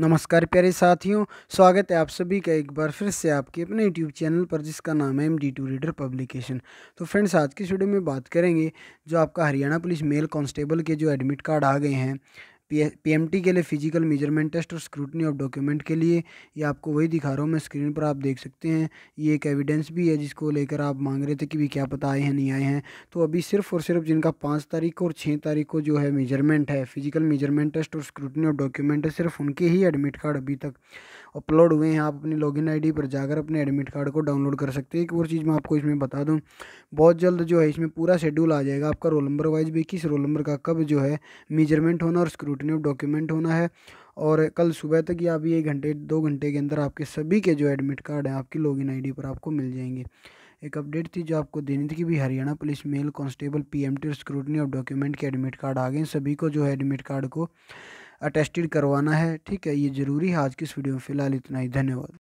नमस्कार प्यारे साथियों स्वागत है आप सभी का एक बार फिर से आपके अपने यूट्यूब चैनल पर जिसका नाम है M D to reader publication तो फ्रेंड्स आज की वीडियो में बात करेंगे जो आपका हरियाणा पुलिस मेल कांस्टेबल के जो एडमिट कार्ड आ गए हैं पीएमटी के लिए फिजिकल मेजरमेंट टेस्ट और स्क्रूटनी ऑफ डॉक्यूमेंट के लिए ये आपको वही दिखा रहा हूँ मैं स्क्रीन पर आप देख सकते हैं ये एक एविडेंस भी है जिसको लेकर आप मांग रहे थे कि भी क्या पता आए हैं नहीं आए हैं तो अभी सिर्फ और सिर्फ जिनका पाँच तारीख और छः तारीख को जो है मेजरमेंट है फिजिकल मेजरमेंट टेस्ट और स्क्रूटनी ऑफ डॉक्यूमेंट है सिर्फ उनके ही एडमिट कार्ड अभी तक अपलोड हुए हैं आप अपनी लॉगिन आईडी पर जाकर अपने एडमिट कार्ड को डाउनलोड कर सकते हैं एक और चीज़ मैं आपको इसमें बता दूँ बहुत जल्द जो है इसमें पूरा शेड्यूल आ जाएगा आपका रोल नंबर वाइज भी किस रोल नंबर का कब जो है मेजरमेंट होना और स्क्रूटनी ऑफ डॉक्यूमेंट होना है और कल सुबह तक या अभी एक घंटे दो घंटे के अंदर आपके सभी के जो एडमिट कार्ड हैं आपकी लॉगिन इन पर आपको मिल जाएंगे एक अपडेट थी जो आपको देनी थी कि भी Haryana police male constable PMT scrutiny of document के एडमिट कार्ड आ गए सभी को जो है एडमिट कार्ड को अटेस्टेड करवाना है ठीक है ये ज़रूरी है आज की इस वीडियो में फ़िलहाल इतना ही धन्यवाद